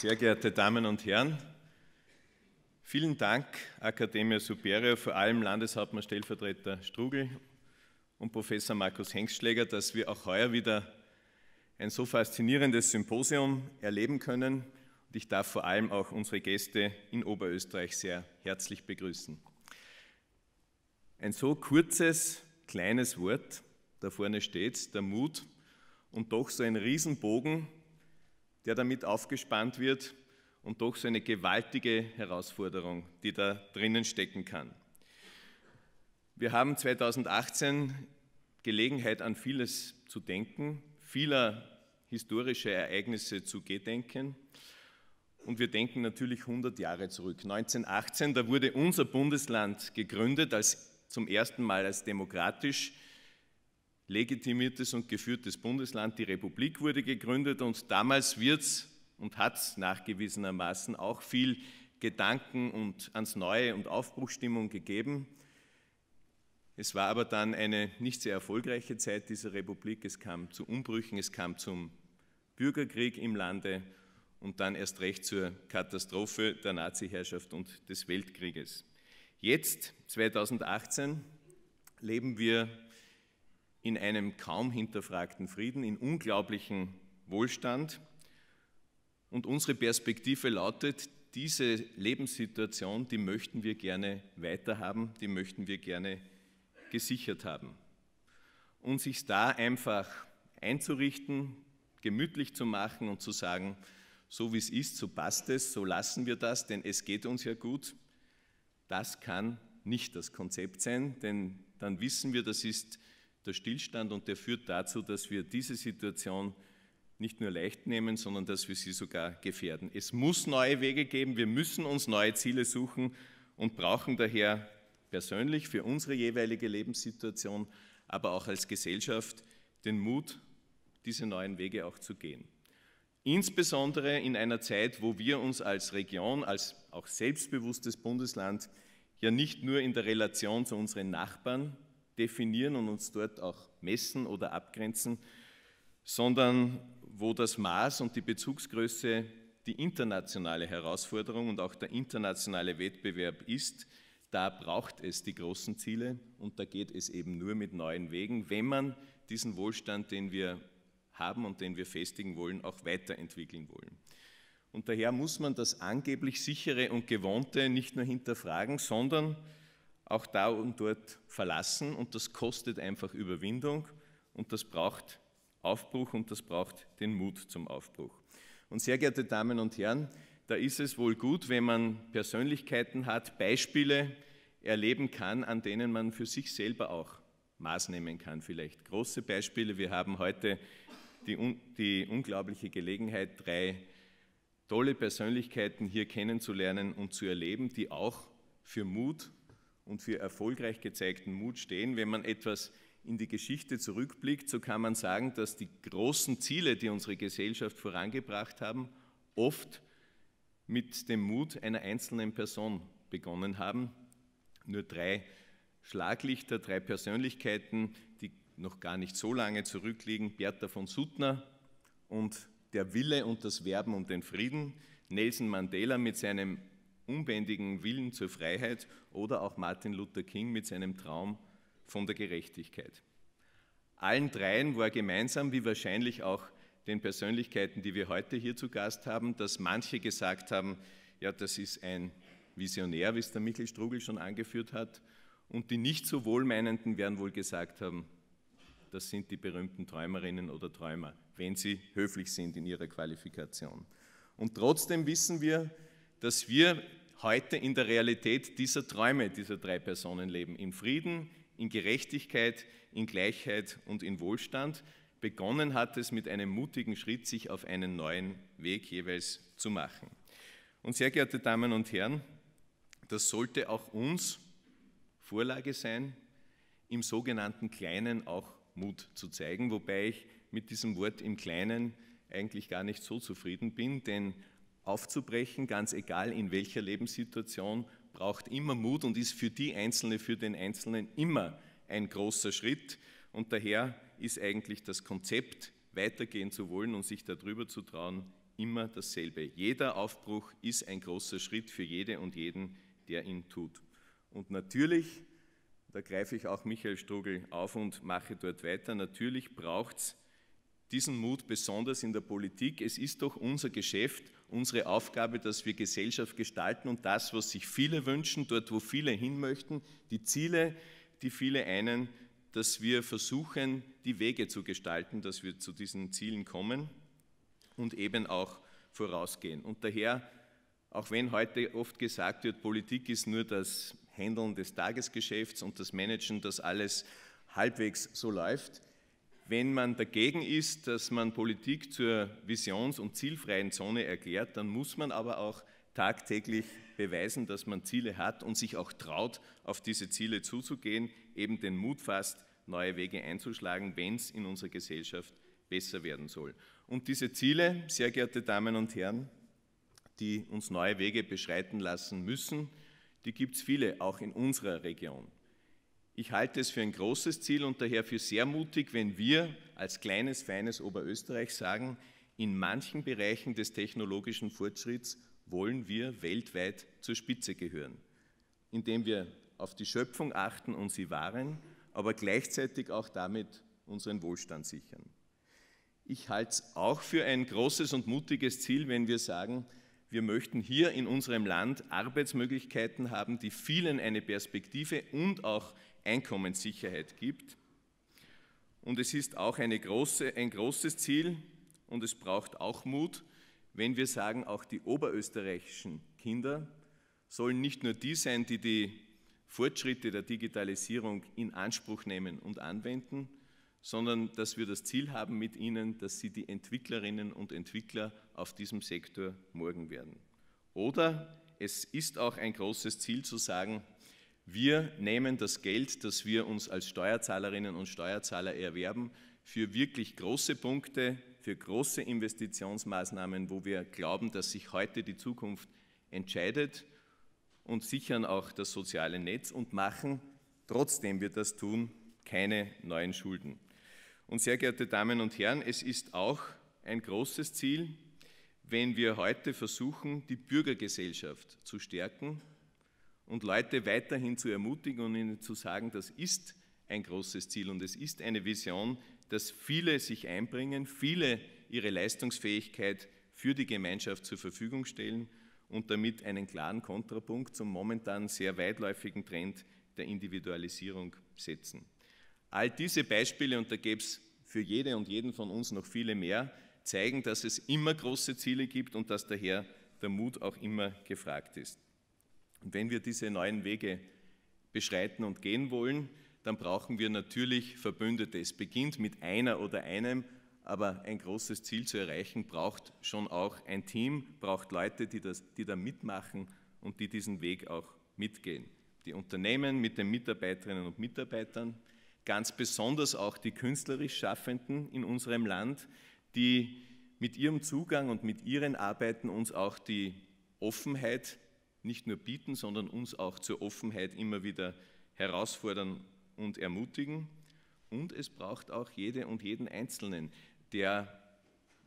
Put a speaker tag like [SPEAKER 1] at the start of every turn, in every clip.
[SPEAKER 1] Sehr geehrte Damen und Herren, vielen Dank, Academia Superior, vor allem Landeshauptmann Stellvertreter Strugel und Professor Markus Hengstschläger, dass wir auch heuer wieder ein so faszinierendes Symposium erleben können. Und ich darf vor allem auch unsere Gäste in Oberösterreich sehr herzlich begrüßen. Ein so kurzes, kleines Wort, da vorne steht der Mut und doch so ein Riesenbogen der damit aufgespannt wird und doch so eine gewaltige Herausforderung, die da drinnen stecken kann. Wir haben 2018 Gelegenheit an vieles zu denken, vieler historische Ereignisse zu gedenken. Und wir denken natürlich 100 Jahre zurück. 1918, da wurde unser Bundesland gegründet, als, zum ersten Mal als demokratisch legitimiertes und geführtes Bundesland. Die Republik wurde gegründet und damals wird es und hat es nachgewiesenermaßen auch viel Gedanken und ans Neue und Aufbruchstimmung gegeben. Es war aber dann eine nicht sehr erfolgreiche Zeit dieser Republik. Es kam zu Umbrüchen, es kam zum Bürgerkrieg im Lande und dann erst recht zur Katastrophe der Nazi-Herrschaft und des Weltkrieges. Jetzt, 2018, leben wir in einem kaum hinterfragten Frieden, in unglaublichen Wohlstand. Und unsere Perspektive lautet, diese Lebenssituation, die möchten wir gerne weiterhaben, die möchten wir gerne gesichert haben. Und sich da einfach einzurichten, gemütlich zu machen und zu sagen, so wie es ist, so passt es, so lassen wir das, denn es geht uns ja gut, das kann nicht das Konzept sein, denn dann wissen wir, das ist der Stillstand und der führt dazu, dass wir diese Situation nicht nur leicht nehmen, sondern dass wir sie sogar gefährden. Es muss neue Wege geben, wir müssen uns neue Ziele suchen und brauchen daher persönlich für unsere jeweilige Lebenssituation, aber auch als Gesellschaft den Mut, diese neuen Wege auch zu gehen. Insbesondere in einer Zeit, wo wir uns als Region, als auch selbstbewusstes Bundesland ja nicht nur in der Relation zu unseren Nachbarn, definieren und uns dort auch messen oder abgrenzen, sondern wo das Maß und die Bezugsgröße die internationale Herausforderung und auch der internationale Wettbewerb ist, da braucht es die großen Ziele und da geht es eben nur mit neuen Wegen, wenn man diesen Wohlstand, den wir haben und den wir festigen wollen, auch weiterentwickeln wollen. Und daher muss man das angeblich sichere und gewohnte nicht nur hinterfragen, sondern auch da und dort verlassen und das kostet einfach Überwindung und das braucht Aufbruch und das braucht den Mut zum Aufbruch. Und sehr geehrte Damen und Herren, da ist es wohl gut, wenn man Persönlichkeiten hat, Beispiele erleben kann, an denen man für sich selber auch Maßnahmen nehmen kann vielleicht. Große Beispiele, wir haben heute die, die unglaubliche Gelegenheit, drei tolle Persönlichkeiten hier kennenzulernen und zu erleben, die auch für Mut und für erfolgreich gezeigten Mut stehen. Wenn man etwas in die Geschichte zurückblickt, so kann man sagen, dass die großen Ziele, die unsere Gesellschaft vorangebracht haben, oft mit dem Mut einer einzelnen Person begonnen haben. Nur drei Schlaglichter, drei Persönlichkeiten, die noch gar nicht so lange zurückliegen, Bertha von Suttner und der Wille und das Werben um den Frieden, Nelson Mandela mit seinem unbändigen Willen zur Freiheit oder auch Martin Luther King mit seinem Traum von der Gerechtigkeit. Allen dreien war gemeinsam, wie wahrscheinlich auch den Persönlichkeiten, die wir heute hier zu Gast haben, dass manche gesagt haben, ja, das ist ein Visionär, wie es der Michael Strugel schon angeführt hat, und die nicht so wohlmeinenden werden wohl gesagt haben, das sind die berühmten Träumerinnen oder Träumer, wenn sie höflich sind in ihrer Qualifikation. Und trotzdem wissen wir, dass wir heute in der Realität dieser Träume dieser drei Personen leben. In Frieden, in Gerechtigkeit, in Gleichheit und in Wohlstand. Begonnen hat es mit einem mutigen Schritt, sich auf einen neuen Weg jeweils zu machen. Und sehr geehrte Damen und Herren, das sollte auch uns Vorlage sein, im sogenannten Kleinen auch Mut zu zeigen, wobei ich mit diesem Wort im Kleinen eigentlich gar nicht so zufrieden bin, denn aufzubrechen, ganz egal in welcher Lebenssituation, braucht immer Mut und ist für die Einzelne, für den Einzelnen immer ein großer Schritt. Und daher ist eigentlich das Konzept, weitergehen zu wollen und sich darüber zu trauen, immer dasselbe. Jeder Aufbruch ist ein großer Schritt für jede und jeden, der ihn tut. Und natürlich, da greife ich auch Michael Strugel auf und mache dort weiter, natürlich braucht es diesen Mut besonders in der Politik. Es ist doch unser Geschäft unsere Aufgabe, dass wir Gesellschaft gestalten und das, was sich viele wünschen, dort, wo viele hin möchten, die Ziele, die viele einen, dass wir versuchen, die Wege zu gestalten, dass wir zu diesen Zielen kommen und eben auch vorausgehen. Und daher, auch wenn heute oft gesagt wird, Politik ist nur das Handeln des Tagesgeschäfts und das Managen, dass alles halbwegs so läuft, wenn man dagegen ist, dass man Politik zur visions- und zielfreien Zone erklärt, dann muss man aber auch tagtäglich beweisen, dass man Ziele hat und sich auch traut, auf diese Ziele zuzugehen, eben den Mut fasst, neue Wege einzuschlagen, wenn es in unserer Gesellschaft besser werden soll. Und diese Ziele, sehr geehrte Damen und Herren, die uns neue Wege beschreiten lassen müssen, die gibt es viele, auch in unserer Region. Ich halte es für ein großes Ziel und daher für sehr mutig, wenn wir als kleines, feines Oberösterreich sagen, in manchen Bereichen des technologischen Fortschritts wollen wir weltweit zur Spitze gehören, indem wir auf die Schöpfung achten und sie wahren, aber gleichzeitig auch damit unseren Wohlstand sichern. Ich halte es auch für ein großes und mutiges Ziel, wenn wir sagen, wir möchten hier in unserem Land Arbeitsmöglichkeiten haben, die vielen eine Perspektive und auch Einkommenssicherheit gibt. Und es ist auch große, ein großes Ziel und es braucht auch Mut, wenn wir sagen, auch die oberösterreichischen Kinder sollen nicht nur die sein, die die Fortschritte der Digitalisierung in Anspruch nehmen und anwenden, sondern dass wir das Ziel haben mit Ihnen, dass Sie die Entwicklerinnen und Entwickler auf diesem Sektor morgen werden. Oder es ist auch ein großes Ziel zu sagen, wir nehmen das Geld, das wir uns als Steuerzahlerinnen und Steuerzahler erwerben, für wirklich große Punkte, für große Investitionsmaßnahmen, wo wir glauben, dass sich heute die Zukunft entscheidet und sichern auch das soziale Netz und machen, trotzdem wir das tun, keine neuen Schulden. Und sehr geehrte Damen und Herren, es ist auch ein großes Ziel, wenn wir heute versuchen, die Bürgergesellschaft zu stärken und Leute weiterhin zu ermutigen und ihnen zu sagen, das ist ein großes Ziel und es ist eine Vision, dass viele sich einbringen, viele ihre Leistungsfähigkeit für die Gemeinschaft zur Verfügung stellen und damit einen klaren Kontrapunkt zum momentan sehr weitläufigen Trend der Individualisierung setzen. All diese Beispiele, und da gäbe es für jede und jeden von uns noch viele mehr, zeigen, dass es immer große Ziele gibt und dass daher der Mut auch immer gefragt ist. Und wenn wir diese neuen Wege beschreiten und gehen wollen, dann brauchen wir natürlich Verbündete. Es beginnt mit einer oder einem, aber ein großes Ziel zu erreichen, braucht schon auch ein Team, braucht Leute, die, das, die da mitmachen und die diesen Weg auch mitgehen. Die Unternehmen mit den Mitarbeiterinnen und Mitarbeitern, ganz besonders auch die künstlerisch Schaffenden in unserem Land, die mit ihrem Zugang und mit ihren Arbeiten uns auch die Offenheit nicht nur bieten, sondern uns auch zur Offenheit immer wieder herausfordern und ermutigen. Und es braucht auch jede und jeden Einzelnen, der,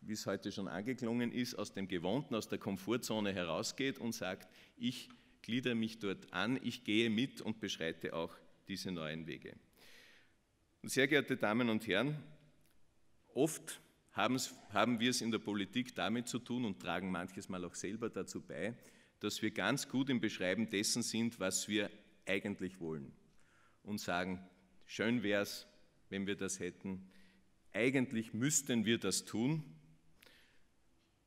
[SPEAKER 1] wie es heute schon angeklungen ist, aus dem Gewohnten, aus der Komfortzone herausgeht und sagt, ich gliedere mich dort an, ich gehe mit und beschreite auch diese neuen Wege. Und Sehr geehrte Damen und Herren, oft haben wir es in der Politik damit zu tun und tragen manches Mal auch selber dazu bei, dass wir ganz gut im Beschreiben dessen sind, was wir eigentlich wollen und sagen, schön wäre es, wenn wir das hätten, eigentlich müssten wir das tun.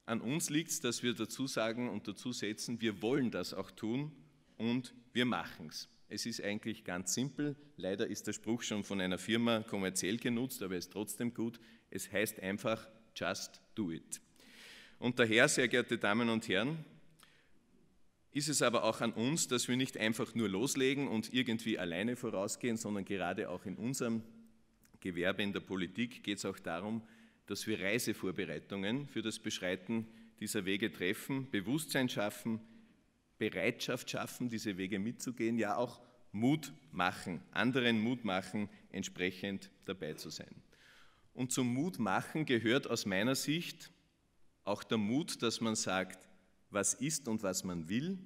[SPEAKER 1] An uns liegt es, dass wir dazu sagen und dazu setzen, wir wollen das auch tun und wir machen es. Es ist eigentlich ganz simpel. Leider ist der Spruch schon von einer Firma kommerziell genutzt, aber er ist trotzdem gut. Es heißt einfach just do it. Und daher, sehr geehrte Damen und Herren, ist es aber auch an uns, dass wir nicht einfach nur loslegen und irgendwie alleine vorausgehen, sondern gerade auch in unserem Gewerbe, in der Politik geht es auch darum, dass wir Reisevorbereitungen für das Beschreiten dieser Wege treffen, Bewusstsein schaffen, Bereitschaft schaffen, diese Wege mitzugehen, ja auch Mut machen, anderen Mut machen, entsprechend dabei zu sein. Und zum Mut machen gehört aus meiner Sicht auch der Mut, dass man sagt, was ist und was man will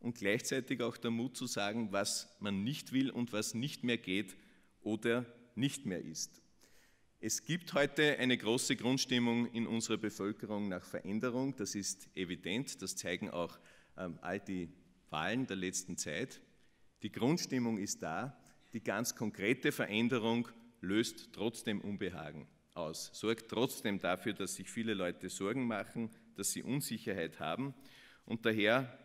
[SPEAKER 1] und gleichzeitig auch der Mut zu sagen, was man nicht will und was nicht mehr geht oder nicht mehr ist. Es gibt heute eine große Grundstimmung in unserer Bevölkerung nach Veränderung, das ist evident, das zeigen auch ähm, all die Wahlen der letzten Zeit. Die Grundstimmung ist da, die ganz konkrete Veränderung löst trotzdem Unbehagen aus, sorgt trotzdem dafür, dass sich viele Leute Sorgen machen, dass sie Unsicherheit haben. Und daher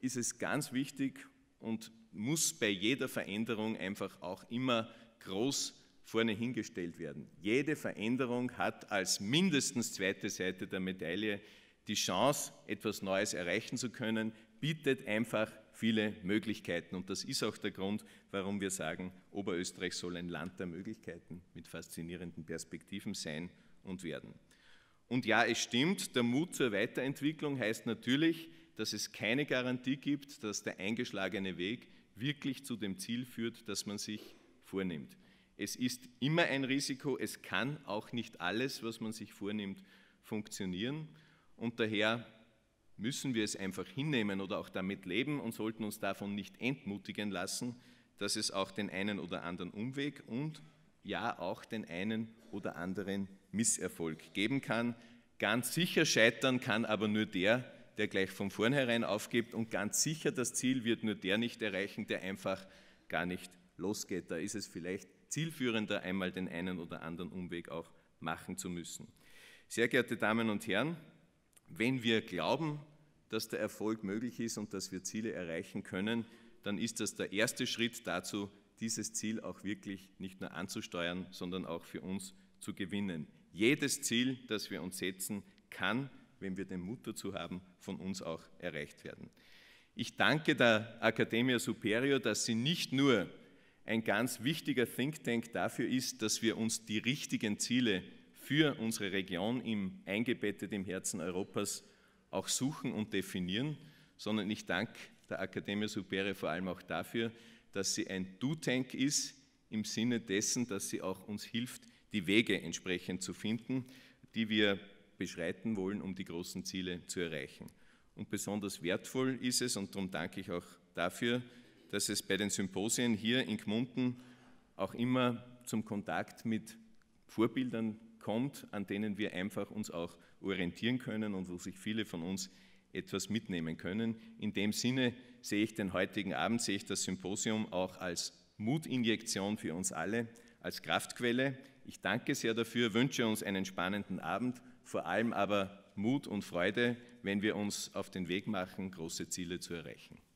[SPEAKER 1] ist es ganz wichtig und muss bei jeder Veränderung einfach auch immer groß vorne hingestellt werden. Jede Veränderung hat als mindestens zweite Seite der Medaille die Chance, etwas Neues erreichen zu können, bietet einfach viele Möglichkeiten. Und das ist auch der Grund, warum wir sagen, Oberösterreich soll ein Land der Möglichkeiten mit faszinierenden Perspektiven sein und werden. Und ja, es stimmt, der Mut zur Weiterentwicklung heißt natürlich, dass es keine Garantie gibt, dass der eingeschlagene Weg wirklich zu dem Ziel führt, das man sich vornimmt. Es ist immer ein Risiko, es kann auch nicht alles, was man sich vornimmt, funktionieren und daher müssen wir es einfach hinnehmen oder auch damit leben und sollten uns davon nicht entmutigen lassen, dass es auch den einen oder anderen Umweg und ja auch den einen oder anderen Misserfolg geben kann. Ganz sicher scheitern kann aber nur der, der gleich von vornherein aufgibt und ganz sicher das Ziel wird nur der nicht erreichen, der einfach gar nicht losgeht. Da ist es vielleicht zielführender, einmal den einen oder anderen Umweg auch machen zu müssen. Sehr geehrte Damen und Herren, wenn wir glauben, dass der Erfolg möglich ist und dass wir Ziele erreichen können, dann ist das der erste Schritt dazu, dieses Ziel auch wirklich nicht nur anzusteuern, sondern auch für uns zu gewinnen. Jedes Ziel, das wir uns setzen, kann, wenn wir den Mut dazu haben, von uns auch erreicht werden. Ich danke der Academia Superior, dass sie nicht nur ein ganz wichtiger Think Tank dafür ist, dass wir uns die richtigen Ziele für unsere Region im, eingebettet im Herzen Europas auch suchen und definieren, sondern ich danke der Academia Supere vor allem auch dafür, dass sie ein Do-Tank ist im Sinne dessen, dass sie auch uns hilft, die Wege entsprechend zu finden, die wir beschreiten wollen, um die großen Ziele zu erreichen. Und besonders wertvoll ist es, und darum danke ich auch dafür, dass es bei den Symposien hier in Gmunden auch immer zum Kontakt mit Vorbildern kommt, an denen wir einfach uns auch orientieren können und wo sich viele von uns etwas mitnehmen können. In dem Sinne sehe ich den heutigen Abend, sehe ich das Symposium auch als Mutinjektion für uns alle, als Kraftquelle. Ich danke sehr dafür, wünsche uns einen spannenden Abend, vor allem aber Mut und Freude, wenn wir uns auf den Weg machen, große Ziele zu erreichen.